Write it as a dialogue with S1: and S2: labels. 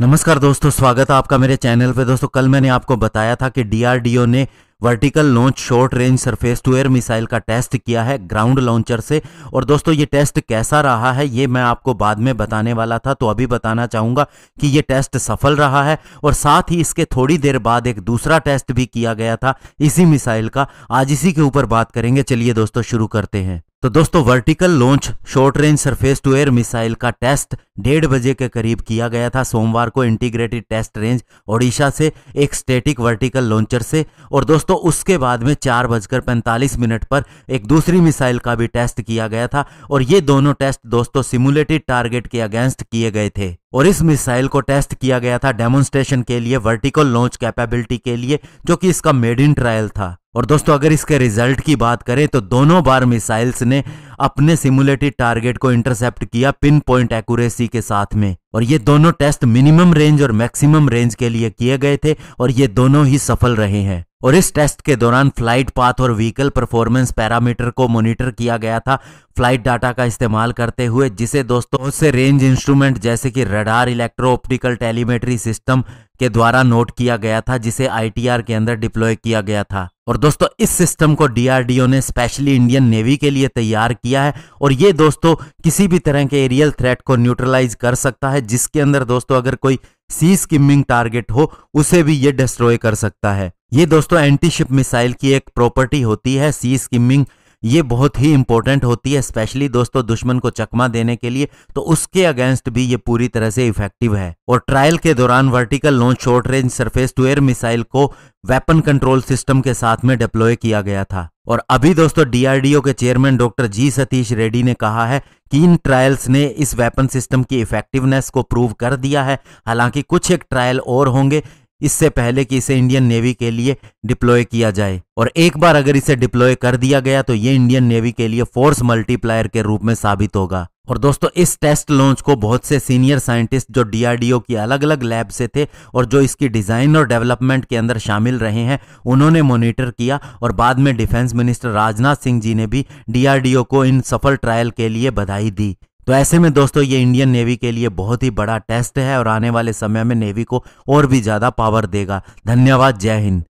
S1: नमस्कार दोस्तों स्वागत है आपका मेरे चैनल पे दोस्तों कल मैंने आपको बताया था कि डीआरडीओ ने vertical launch short range surface to air missile का टेस्ट किया है ग्राउंड लॉन्चर से और दोस्तों ये टेस्ट कैसा रहा है ये मैं आपको बाद में बताने वाला था तो अभी बताना चाहूँगा कि ये टेस्ट सफल रहा है और साथ ही इसके थोड़ी देर बाद एक दूसरा टेस्ट भी किया गया था इसी मिसाइल का आज इसी के ऊपर बात करेंगे चलिए दोस्तों शुरू करते हैं तो दोस्तों vertical launch short range surface to air missile का टेस्ट डेढ़ बजे के करीब किया गया था सोमवार को इंटीग्रेटेड टेस्ट रेंज ओडिशा से एक स्टैटिक वर्टिकल लॉन्चर से और दोस्तों उसके बाद में चार बजकर पैंतालीस मिनट पर एक दूसरी मिसाइल का भी टेस्ट किया गया था और ये दोनों टेस्ट दोस्तों सिमुलेटेड टारगेट के अगेंस्ट किए गए थे और इस मिसाइल को टेस्ट किया गया था डेमोन्स्ट्रेशन के लिए वर्टिकल लॉन्च कैपेबिलिटी के लिए जो कि इसका मेड इन ट्रायल था और दोस्तों अगर इसके रिजल्ट की बात करें तो दोनों बार मिसाइल्स ने अपने सिमुलेटेड टारगेट को इंटरसेप्ट किया पिन पॉइंट एक्यूरेसी के साथ में और ये दोनों टेस्ट मिनिमम रेंज और मैक्सिमम रेंज के लिए किए गए थे और ये दोनों ही सफल रहे हैं और इस टेस्ट के दौरान फ्लाइट पाथ और व्हीकल परफॉर्मेंस पैरामीटर को मॉनिटर किया गया था फ्लाइट डाटा का इस्तेमाल करते हुए जिसे दोस्तों से रेंज इंस्ट्रूमेंट जैसे कि radar electro optical telemetry system के द्वारा नोट किया गया था जिसे आईटीआर के अंदर डिप्लॉय किया गया था और दोस्तों इस सिस्टम को डीआरडीओ ने स्पेशली इंडियन नेवी के लिए तैयार किया है और ये दोस्तों किसी भी तरह के एरियल थ्रेट को न्यूट्रलाइज कर सकता है जिसके अंदर दोस्तों अगर कोई सी स्किमिंग टारगेट हो उसे भी ये डिस्ट्रॉय कर सकता है ये दोस्तों एंटीशिप मिसाइल की एक प्रॉपर्टी होती है सी स्किमिंग ये बहुत ही इंपॉर्टेंट होती है स्पेशली दोस्तों दुश्मन को चकमा देने के लिए तो उसके अगेंस्ट भी ये पूरी तरह से इफेक्टिव है और ट्रायल के दौरान vertical launch short range surface to air missile को वेपन कंट्रोल सिस्टम के साथ में डिप्लॉय किया गया था और अभी दोस्तों डीआरडीओ के chairman doctor G Satish Reddy ने कहा है कि इन ट्रायल्स ने इस वेपन सिस्टम की इफेक्टिवनेस को प्रूव कर दिया है हालांकि कुछ एक ट्रायल और होंगे इससे पहले कि इसे इंडियन नेवी के लिए डिप्लॉय किया जाए और एक बार अगर इसे डिप्लॉय कर दिया गया तो ये इंडियन नेवी के लिए फोर्स मल्टीप्लायर के रूप में साबित होगा और दोस्तों इस टेस्ट लॉन्च को बहुत से सीनियर साइंटिस्ट जो डीआरडीओ की अलग अलग लैब से थे और जो इसकी डिज़ाइन और डेवलपमेंट के अंदर शामिल रहे हैं उन्होंने मॉनिटर किया और बाद में डिफेंस मिनिस्टर राजनाथ सिंह जी ने भी डीआरडीओ को इन सफल ट्रायल के लिए बधाई दी तो ऐसे में दोस्तों ये इंडियन नेवी के लिए बहुत ही बड़ा टेस्ट है और आने वाले समय में नेवी को और भी ज़्यादा पावर देगा धन्यवाद जय हिंद